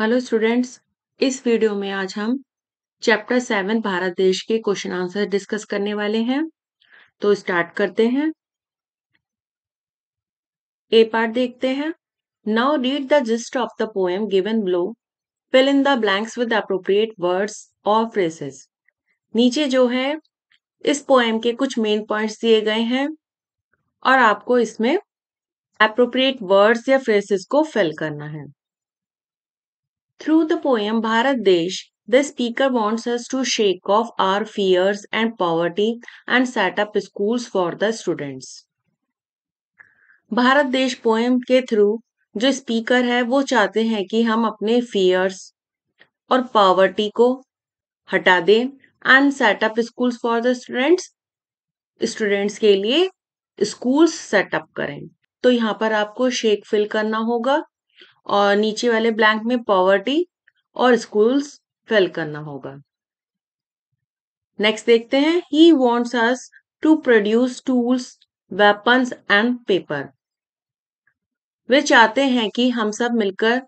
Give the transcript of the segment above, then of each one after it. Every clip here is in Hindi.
हेलो स्टूडेंट्स इस वीडियो में आज हम चैप्टर सेवन भारत देश के क्वेश्चन आंसर डिस्कस करने वाले हैं तो स्टार्ट करते हैं ए पार्ट देखते हैं now read the gist of the poem given below fill in the blanks with appropriate words और फ्रेसेस नीचे जो है इस पोएम के कुछ मेन पॉइंट्स दिए गए हैं और आपको इसमें अप्रोप्रिएट वर्ड्स या फ्रेसेस को फिल करना है Through the poem Bharat Desh, the speaker wants us to shake off our fears and poverty and set up schools for the students. Bharat देश पोएम के थ्रू जो स्पीकर है वो चाहते हैं कि हम अपने फियर्स और पावर्टी को हटा दें and setup schools for the students students के लिए स्कूल्स सेटअप करें तो यहाँ पर आपको शेक फिल करना होगा और नीचे वाले ब्लैंक में पॉवर्टी और स्कूल्स फिल करना होगा नेक्स्ट देखते हैं he wants us to produce tools weapons and paper वे चाहते हैं कि हम सब मिलकर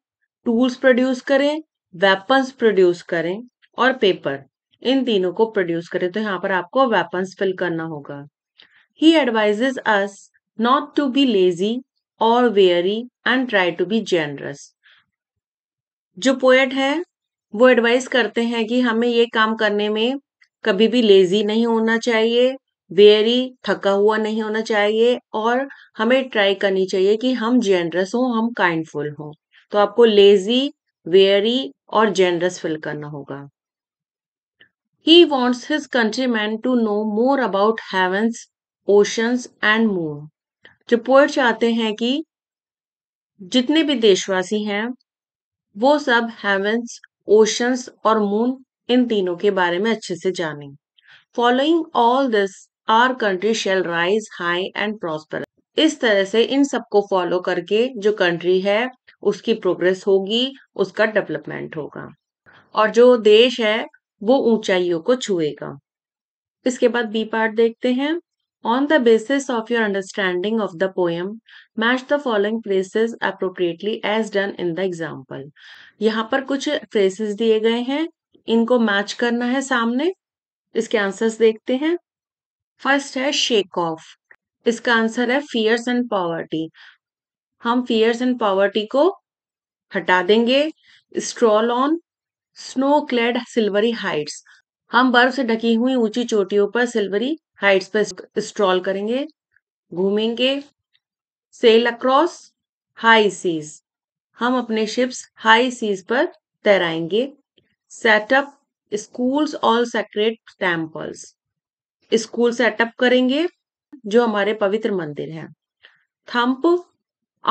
टूल्स प्रोड्यूस करें वेपन्स प्रोड्यूस करें और पेपर इन तीनों को प्रोड्यूस करें तो यहाँ पर आपको वेपन्स फिल करना होगा he advises us not to be lazy और weary and try to be generous जो पोएट है वो एडवाइस करते हैं कि हमें ये काम करने में कभी भी लेजी नहीं होना चाहिए वेरी थका हुआ नहीं होना चाहिए और हमें ट्राई करनी चाहिए कि हम जेनरस हो हम काइंडफुल हों तो आपको लेजी वेरी और जेनरस फील करना होगा he wants his man to know more about heavens oceans and moon जो पोइट चाहते हैं कि जितने भी देशवासी हैं वो सब हेवंस ओशंस और मून इन तीनों के बारे में अच्छे से जानें following all this our country shall rise high and prosper इस तरह से इन सबको फॉलो करके जो कंट्री है उसकी प्रोग्रेस होगी उसका डेवलपमेंट होगा और जो देश है वो ऊंचाइयों को छुएगा इसके बाद बी पार्ट देखते हैं On the basis of your understanding of the poem, match the following phrases appropriately as done in the example. यहाँ पर कुछ phrases दिए गए हैं इनको मैच करना है सामने इसके आंसर्स देखते हैं फर्स्ट है शेक ऑफ इसका आंसर है फियर्स एंड पॉवर्टी हम फियर्स एंड पॉवर्टी को हटा देंगे stroll on snow clad silvery heights हम बर्फ से ढकी हुई ऊंची चोटियों पर सिल्वरी हाइट्स पर स्ट्रॉल करेंगे घूमेंगे सेल अक्रॉस हाई सीज हम अपने शिप्स हाई सीज पर तैराएंगे सेटअप स्कूल्स और सेक्रेट टेम्पल्स स्कूल सेटअप करेंगे जो हमारे पवित्र मंदिर है थम्प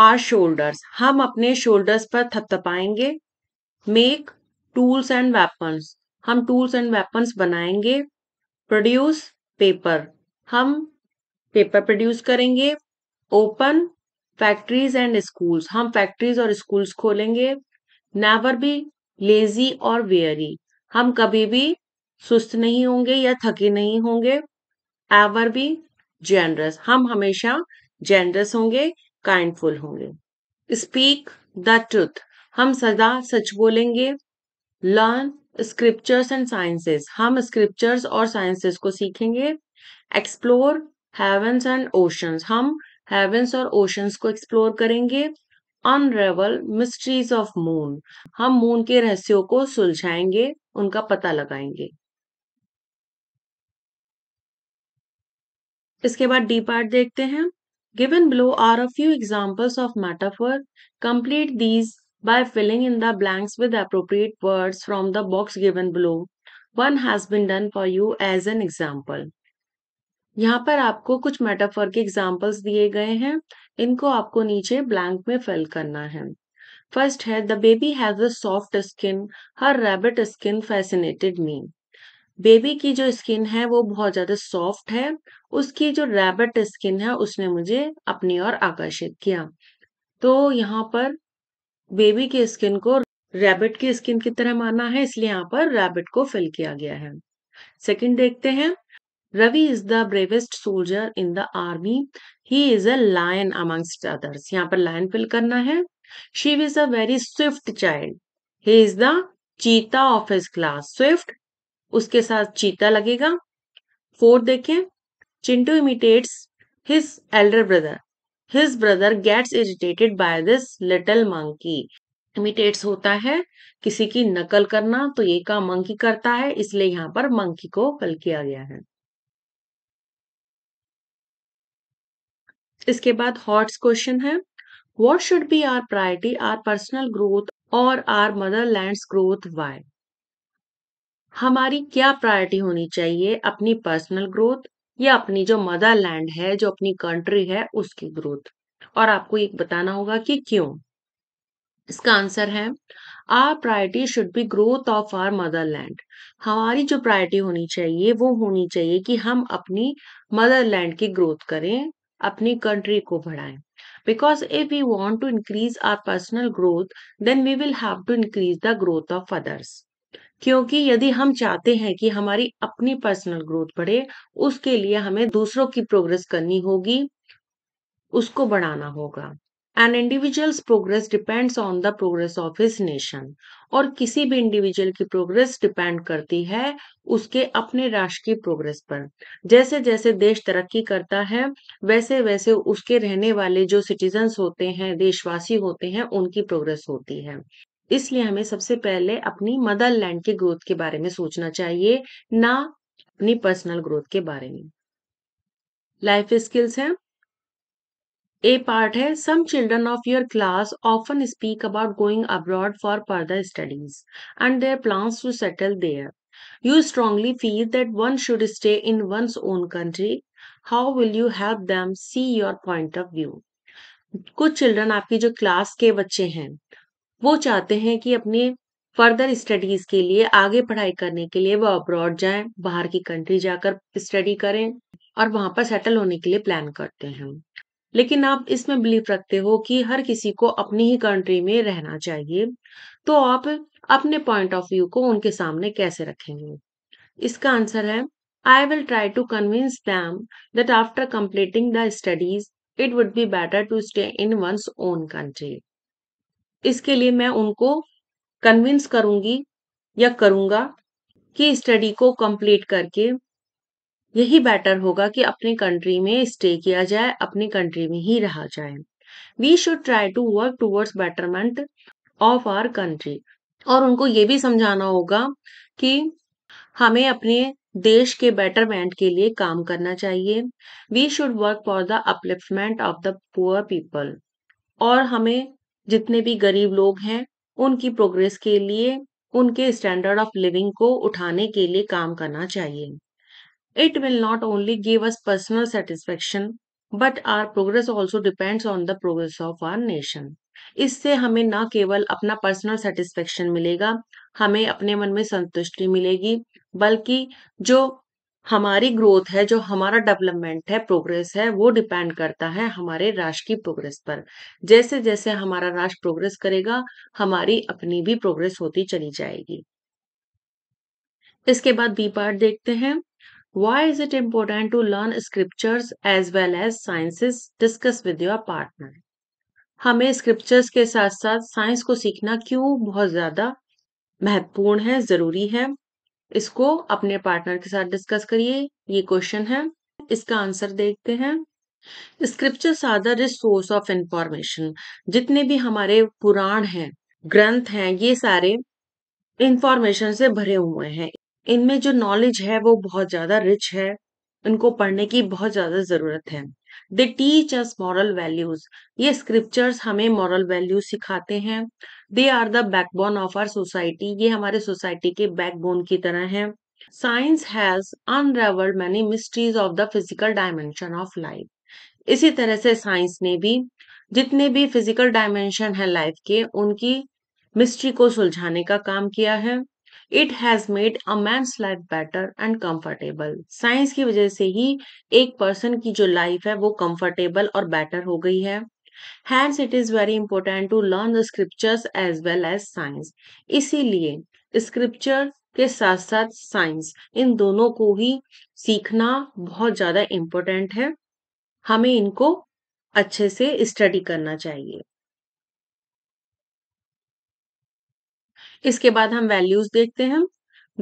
आर शोल्डर्स हम अपने शोल्डर्स पर थपथपाएंगे मेक टूल्स एंड वेपन्स हम टूल्स एंड वेपन्स बनाएंगे प्रोड्यूस पेपर हम पेपर प्रोड्यूस करेंगे ओपन फैक्ट्रीज एंड स्कूल्स हम फैक्ट्रीज और स्कूल्स खोलेंगे नेवर बी लेजी और वेयरी हम कभी भी सुस्त नहीं होंगे या थके नहीं होंगे एवर बी जेनरस हम हमेशा जेनरस होंगे काइंडफुल होंगे स्पीक द ट्रुथ हम सदा सच बोलेंगे लर्न स्क्रिप्चर्स एंड साइंसेस हम स्क्रिप्चर्स और साइंसेस को सीखेंगे एक्सप्लोर हेवेंस एंड ओशंस हम हेवेंस और ओशंस को एक्सप्लोर करेंगे अनरेवल मिस्ट्रीज ऑफ मून हम मून के रहस्यों को सुलझाएंगे उनका पता लगाएंगे इसके बाद डी पार्ट देखते हैं given below are a few examples of metaphor complete these by filling in the blanks with appropriate words from the box given below. One has been done for you as an example. यहाँ पर आपको कुछ मेटाफर के एग्जाम्पल्स दिए गए हैं इनको आपको नीचे ब्लैंक में फिल करना है फर्स्ट है the baby has a soft skin her rabbit skin fascinated me baby की जो स्किन है वो बहुत ज्यादा सॉफ्ट है उसकी जो रैबिट स्किन है उसने मुझे अपनी ओर आकर्षित किया तो यहाँ पर बेबी की स्किन को रैबिट की स्किन की तरह माना है इसलिए यहाँ पर रैबिट को फिल किया गया है सेकंड देखते हैं Ravi is the bravest soldier in the army he is a lion amongst others यहाँ पर लायन फिल करना है Shiv is a very swift child he is the cheetah of his class swift उसके साथ चीता लगेगा फोर्थ देखें Chintu imitates his elder brother his brother gets irritated by this little monkey imitates होता है किसी की नकल करना तो ये काम मंकी करता है इसलिए यहाँ पर मंकी को कल किया गया है इसके बाद हॉट्स क्वेश्चन है what should be our priority our personal growth और आर मदरलैंड ग्रोथ वाई हमारी क्या प्रायोरिटी होनी चाहिए अपनी पर्सनल ग्रोथ या अपनी जो मदर लैंड है जो अपनी कंट्री है उसकी ग्रोथ और आपको एक बताना होगा कि क्यों इसका आंसर है our priority should be growth of our mother हमारी जो प्रायोरिटी होनी चाहिए वो होनी चाहिए कि हम अपनी मदरलैंड की ग्रोथ करें अपनी कंट्री को बढ़ाएं because if you want to increase our personal growth then we will have to increase the growth of others क्योंकि यदि हम चाहते हैं कि हमारी अपनी पर्सनल ग्रोथ बढ़े उसके लिए हमें दूसरों की प्रोग्रेस करनी होगी उसको बढ़ाना होगा an individual's progress depends on the progress of his nation और किसी भी इंडिविजुअल की प्रोग्रेस डिपेंड करती है उसके अपने राष्ट्र की प्रोग्रेस पर जैसे जैसे देश तरक्की करता है वैसे वैसे उसके रहने वाले जो सिटीजन्स होते हैं देशवासी होते हैं उनकी प्रोग्रेस होती है इसलिए हमें सबसे पहले अपनी मदर लैंड के ग्रोथ के बारे में सोचना चाहिए ना अपनी पर्सनल ग्रोथ के बारे में लाइफ स्किल्स है ए पार्ट है some children of your class often speak about going abroad for further studies and their plan to settle there You strongly feel that one should stay in one's own country. How will you help them see your point of view? कुछ चिल्ड्रन आपकी जो क्लास के बच्चे हैं वो चाहते हैं कि अपने फर्दर स्टडीज के लिए आगे पढ़ाई करने के लिए वो अब्रॉड जाएं बाहर की कंट्री जाकर स्टडी करें और वहां पर सेटल होने के लिए प्लान करते हैं लेकिन आप इसमें बिलीव रखते हो कि हर किसी को अपनी ही कंट्री में रहना चाहिए तो आप अपने पॉइंट ऑफ व्यू को उनके सामने कैसे रखेंगे इसका आंसर है I will try to convince them that after completing the studies it would be better to stay in one's own country इसके लिए मैं उनको कन्विंस करूंगी या करूंगा कि स्टडी को कंप्लीट करके यही बेटर होगा कि अपने कंट्री में स्टे किया जाए अपने कंट्री में ही रहा जाए we should try to work towards betterment of our country और उनको ये भी समझाना होगा कि हमें अपने देश के बेटरमेंट के लिए काम करना चाहिए we should work for the upliftment of the poor people और हमें जितने भी गरीब लोग हैं उनकी प्रोग्रेस के लिए उनके स्टैंडर्ड ऑफ लिविंग को उठाने के लिए काम करना चाहिए it will not only give us personal satisfaction but our progress also depends on the progress of our nation इससे हमें न केवल अपना पर्सनल सेटिस्फेक्शन मिलेगा हमें अपने मन में संतुष्टि मिलेगी बल्कि जो हमारी ग्रोथ है जो हमारा डेवलपमेंट है प्रोग्रेस है वो डिपेंड करता है हमारे राष्ट्र की प्रोग्रेस पर जैसे जैसे हमारा राष्ट्र प्रोग्रेस करेगा हमारी अपनी भी प्रोग्रेस होती चली जाएगी इसके बाद बी पार्ट देखते हैं why is it important to learn scriptures as well as sciences? Discuss with your partner हमें स्क्रिप्चर्स के साथ साथ साइंस को सीखना क्यों बहुत ज्यादा महत्वपूर्ण है जरूरी है इसको अपने पार्टनर के साथ डिस्कस करिए ये क्वेश्चन है इसका आंसर देखते हैं scriptures are the resource of information जितने भी हमारे पुराण हैं ग्रंथ हैं ये सारे इंफॉर्मेशन से भरे हुए हैं इनमें जो नॉलेज है वो बहुत ज्यादा रिच है इनको पढ़ने की बहुत ज्यादा जरूरत है they teach us moral values ये स्क्रिप्चर्स हमें मॉरल वैल्यूज सिखाते हैं they are the backbone of our society ये हमारे सोसाइटी के बैकबोन की तरह है science has unravelled many mysteries of the physical dimension of life इसी तरह से साइंस ने भी जितने भी फिजिकल डायमेंशन है लाइफ के उनकी मिस्ट्री को सुलझाने का काम किया है it has made a man's life better and comfortable science की वजह से ही एक पर्सन की जो लाइफ है वो कंफर्टेबल और बेटर हो गई है hence it is very important to learn the scriptures as well as science इसीलिए स्क्रिप्चर के साथ साथ साइंस इन दोनों को ही सीखना बहुत ज्यादा इम्पोर्टेंट है हमें इनको अच्छे से स्टडी करना चाहिए इसके बाद हम वैल्यूज देखते हैं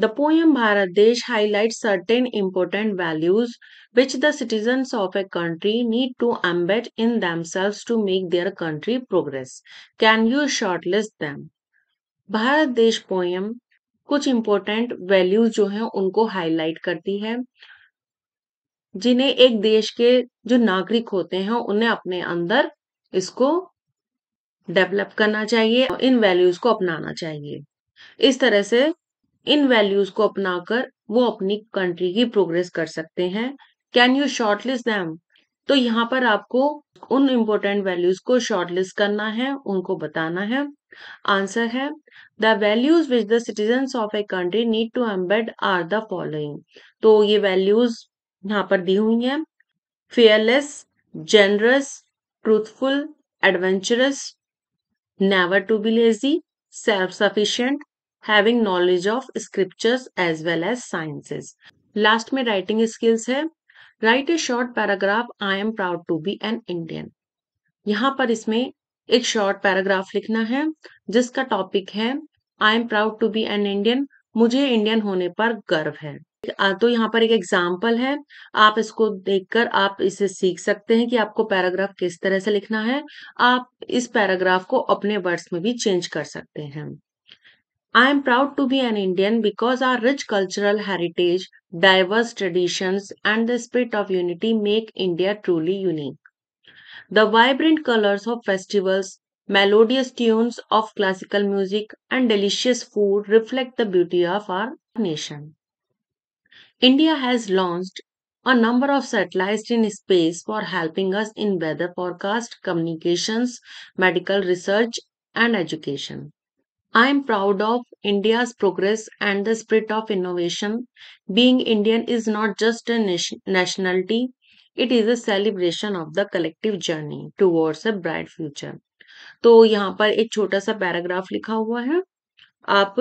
the poem Bharat Desh highlight certain important values which the citizens of a country need to embed in themselves to make their country progress can you shortlist them Bharat Desh poem कुछ इम्पोर्टेंट वैल्यूज जो है उनको हाईलाइट करती है जिन्हें एक देश के जो नागरिक होते हैं उन्हें अपने अंदर इसको डेवलप करना चाहिए इन वैल्यूज को अपनाना चाहिए इस तरह से इन वैल्यूज को अपनाकर वो अपनी कंट्री की प्रोग्रेस कर सकते हैं can you shortlist them तो यहाँ पर आपको उन इम्पोर्टेंट वैल्यूज को शॉर्ट लिस्ट करना है उनको बताना है आंसर है the values which the citizen of a country need to embed are the following तो ये वैल्यूज यहाँ पर दी हुई हैं fearless generous truthful adventurous never to be lazy self sufficient having knowledge of scriptures as well as sciences last में राइटिंग स्किल्स है write a short paragraph I am proud to be an Indian यहाँ पर इसमें एक शॉर्ट पैराग्राफ लिखना है जिसका टॉपिक है I am proud to be an Indian मुझे इंडियन होने पर गर्व है तो यहाँ पर एक एग्जाम्पल है आप इसको देखकर आप इसे सीख सकते हैं कि आपको पैराग्राफ किस तरह से लिखना है आप इस पैराग्राफ को अपने वर्ड्स में भी चेंज कर सकते हैं I am proud to be an Indian because our rich cultural heritage, diverse traditions, and the spirit of unity make India truly unique. The vibrant colors of festivals, melodious tunes of classical music, and delicious food reflect the beauty of our nation. India has launched a number of satellites in space for helping us in weather forecast, communications, medical research, and education. I am proud of India's progress and the spirit of innovation. Being Indian is not just a nationality, it is a celebration of the collective journey towards a bright future. तो यहाँ पर एक छोटा सा पैराग्राफ लिखा हुआ है आप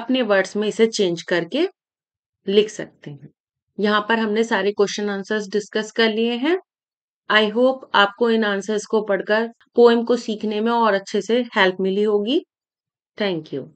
अपने वर्ड्स में इसे चेंज करके लिख सकते हैं यहाँ पर हमने सारे क्वेश्चन आंसर्स डिस्कस कर लिए हैं आई होप आपको इन आंसर्स को पढ़कर पोएम को सीखने में और अच्छे से हेल्प मिली होगी Thank you.